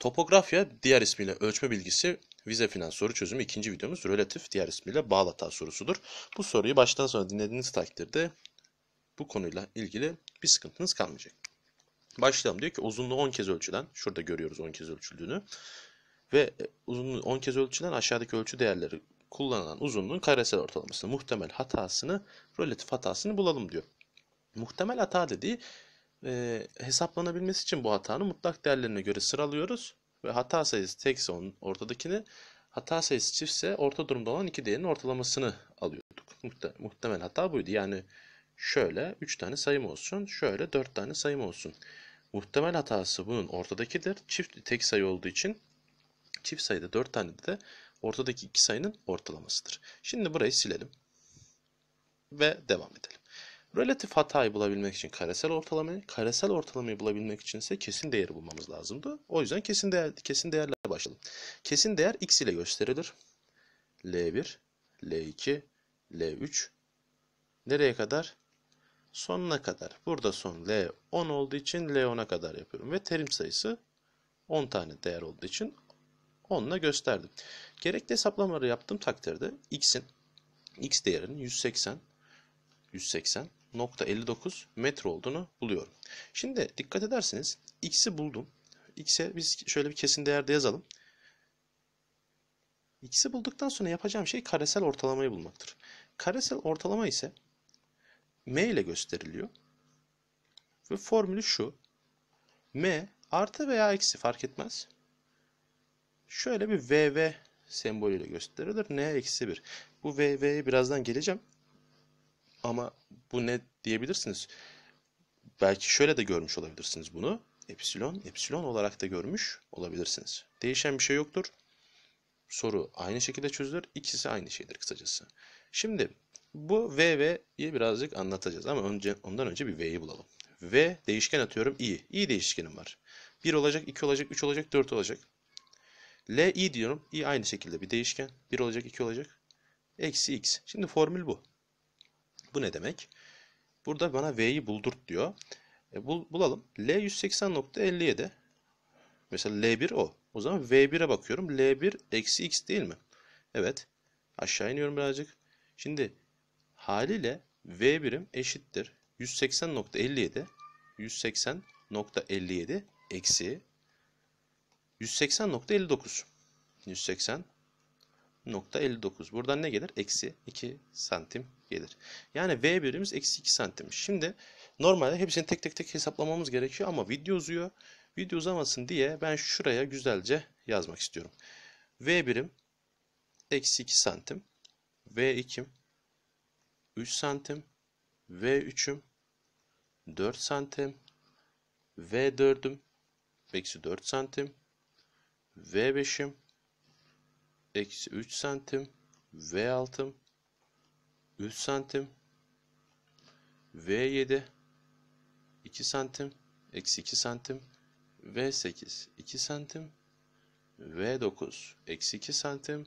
Topografya diğer ismiyle ölçme bilgisi vize finans soru çözümü ikinci videomuz relatif diğer ismiyle bağlı hata sorusudur. Bu soruyu baştan sona dinlediğiniz takdirde bu konuyla ilgili bir sıkıntınız kalmayacak. Başlayalım diyor ki uzunluğu 10 kez ölçülen şurada görüyoruz 10 kez ölçüldüğünü ve e, uzunluğu 10 kez ölçülen aşağıdaki ölçü değerleri kullanılan uzunluğun karesel ortalamasını muhtemel hatasını relatif hatasını bulalım diyor. Muhtemel hata dediği e, hesaplanabilmesi için bu hatanın mutlak değerlerine göre sıralıyoruz. Ve hata sayısı tekse onun ortadakini, hata sayısı çiftse orta durumda olan iki değerin ortalamasını alıyorduk. Muhte muhtemel hata buydu. Yani şöyle 3 tane sayım olsun, şöyle 4 tane sayım olsun. Muhtemel hatası bunun ortadakidir. Çift tek sayı olduğu için çift sayıda 4 tane de ortadaki iki sayının ortalamasıdır. Şimdi burayı silelim ve devam edelim. Relatif hatayı bulabilmek için karesel ortalamayı, karesel ortalamayı bulabilmek için ise kesin değeri bulmamız lazımdı. O yüzden kesin değer kesin değerle başlayalım. Kesin değer x ile gösterilir. L1, L2, L3 nereye kadar? Sonuna kadar. Burada son L10 olduğu için L10'a kadar yapıyorum ve terim sayısı 10 tane değer olduğu için 10'la gösterdim. Gerekli hesaplamaları yaptığım takdirde x'in x değerinin 180 180 0.59 metre olduğunu buluyorum. Şimdi dikkat ederseniz x'i buldum. X'e biz şöyle bir kesin değerde yazalım. X'i bulduktan sonra yapacağım şey karesel ortalamayı bulmaktır. Karesel ortalama ise m ile gösteriliyor. Ve formülü şu. m artı veya eksi fark etmez. Şöyle bir vv sembolüyle gösterilir. n eksi 1. Bu vv'ye birazdan geleceğim. Ama bu ne diyebilirsiniz? Belki şöyle de görmüş olabilirsiniz bunu. Epsilon, epsilon olarak da görmüş olabilirsiniz. Değişen bir şey yoktur. Soru aynı şekilde çözülür. İkisi aynı şeydir kısacası. Şimdi bu V ve I'yi birazcık anlatacağız ama önce ondan önce bir V'yi bulalım. V değişken atıyorum i. i değişkenim var. 1 olacak, 2 olacak, 3 olacak, 4 olacak. L i diyorum. i aynı şekilde bir değişken. 1 olacak, 2 olacak. Eksi x. Şimdi formül bu. Bu ne demek? Burada bana V'yi buldurt diyor. E, bul, bulalım. L 180.57. Mesela L1 o. O zaman V1'e bakıyorum. L1 eksi X değil mi? Evet. Aşağı iniyorum birazcık. Şimdi haliyle V birim eşittir. 180.57 180.57 eksi 180.59 180 1,59. Buradan ne gelir? Eksi 2 santim gelir. Yani V birimiz eksi 2 santim. Şimdi normalde hepsini tek tek tek hesaplamamız gerekiyor ama video uzuyor. Video uzamasın diye ben şuraya güzelce yazmak istiyorum. V birim eksi 2 santim. V 2'm 3 santim. V 3'üm 4 santim. V 4'üm eksi 4 santim. V 5'im eksi 3 santim V altım 3 santim V7 2 santim eksi 2 santim V8 2 santim V9 eksi 2 santim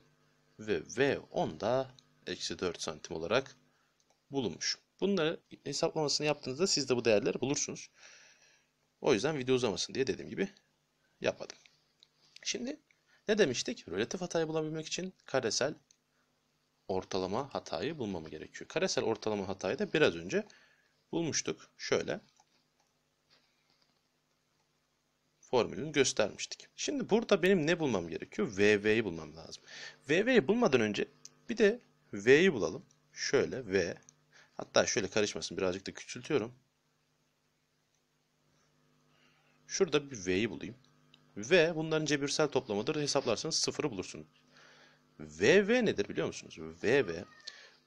ve V10 da eksi 4 santim olarak bulunmuş. Bunları hesaplamasını yaptığınızda siz de bu değerleri bulursunuz. O yüzden video uzamasın diye dediğim gibi yapmadım. Şimdi ne demiştik? Relatif hatayı bulabilmek için karesel ortalama hatayı bulmamı gerekiyor. Karesel ortalama hatayı da biraz önce bulmuştuk. Şöyle formülünü göstermiştik. Şimdi burada benim ne bulmam gerekiyor? VV'yi bulmam lazım. VV'yi bulmadan önce bir de V'yi bulalım. Şöyle V. Hatta şöyle karışmasın birazcık da küçültüyorum. Şurada bir V'yi bulayım. Ve bunların cebirsel toplamıdır. Hesaplarsanız sıfırı bulursunuz. VV nedir biliyor musunuz? VV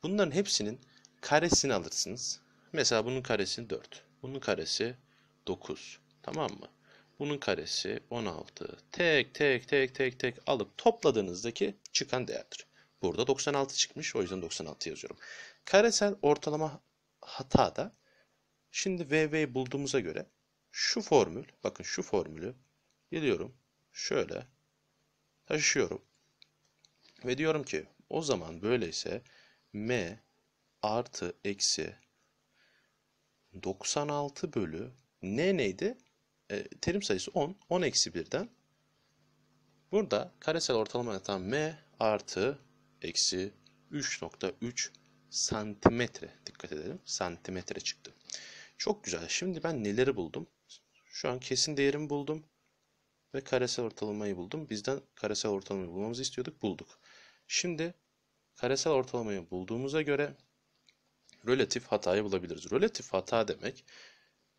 bunların hepsinin karesini alırsınız. Mesela bunun karesi 4. Bunun karesi 9. Tamam mı? Bunun karesi 16. Tek tek tek tek tek alıp topladığınızdaki çıkan değerdir. Burada 96 çıkmış. O yüzden 96 yazıyorum. Karesel ortalama hata da şimdi VV'yi bulduğumuza göre şu formül, bakın şu formülü Geliyorum. Şöyle taşıyorum. Ve diyorum ki o zaman böyleyse m artı eksi 96 bölü n neydi? E, terim sayısı 10. 10 eksi 1'den. Burada karesel ortalama yatan m artı eksi 3.3 santimetre. Dikkat edelim. Santimetre çıktı. Çok güzel. Şimdi ben neleri buldum? Şu an kesin değerimi buldum ve karesel ortalamayı buldum. Bizden karesel ortalamayı bulmamızı istiyorduk. Bulduk. Şimdi karesel ortalamayı bulduğumuza göre relatif hatayı bulabiliriz. Relatif hata demek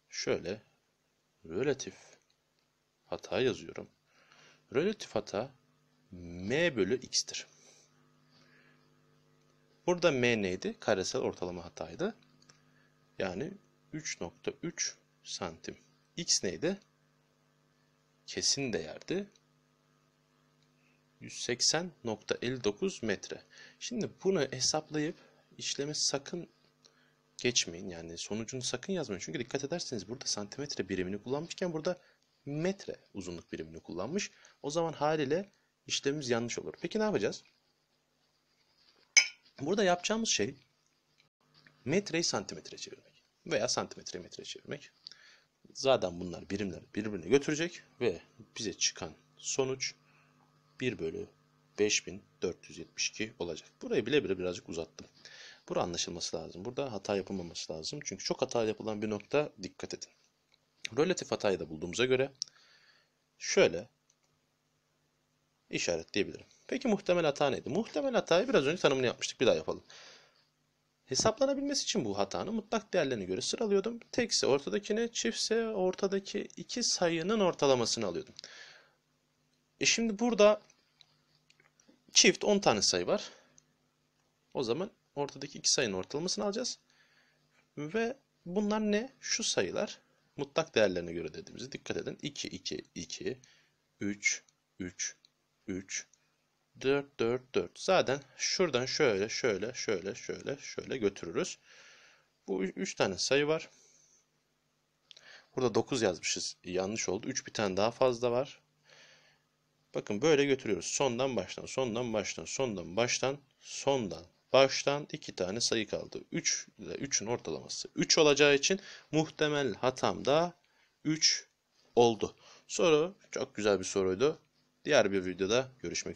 şöyle relatif hata yazıyorum. Relatif hata m bölü x'tir. Burada m neydi? Karesel ortalama hataydı. Yani 3.3 santim. x neydi? kesin değerdi 180.59 metre. Şimdi bunu hesaplayıp işlemi sakın geçmeyin. Yani sonucunu sakın yazmayın. Çünkü dikkat ederseniz burada santimetre birimini kullanmışken burada metre uzunluk birimini kullanmış. O zaman haliyle işlemimiz yanlış olur. Peki ne yapacağız? Burada yapacağımız şey metreyi santimetre çevirmek veya santimetre metre çevirmek. Zaten bunlar birimler birbirine götürecek ve bize çıkan sonuç 1 bölü 5472 olacak. Burayı bile bile birazcık uzattım. Burada anlaşılması lazım. Burada hata yapılmaması lazım. Çünkü çok hata yapılan bir nokta dikkat edin. Relatif hatayı da bulduğumuza göre şöyle işaretleyebilirim. Peki muhtemel hata neydi? Muhtemel hatayı biraz önce tanımını yapmıştık. Bir daha yapalım. Hesaplanabilmesi için bu hatanın mutlak değerlerine göre sıralıyordum. Tekse ortadakine, çiftse ortadaki iki sayının ortalamasını alıyordum. E şimdi burada çift 10 tane sayı var. O zaman ortadaki iki sayının ortalamasını alacağız. Ve bunlar ne? Şu sayılar mutlak değerlerine göre dediğimizi dikkat edin. 2, 2, 2, 3, 3, 3, 4 4 4. Zaten şuradan şöyle şöyle şöyle şöyle şöyle götürürüz. Bu 3 tane sayı var. Burada 9 yazmışız. Yanlış oldu. 3 bir tane daha fazla var. Bakın böyle götürüyoruz. Sondan baştan, sondan baştan, sondan baştan, sondan baştan 2 tane sayı kaldı. 3 ile 3'ün ortalaması 3 olacağı için muhtemel hatam da 3 oldu. Soru çok güzel bir soruydu. Diğer bir videoda görüşmek üzere.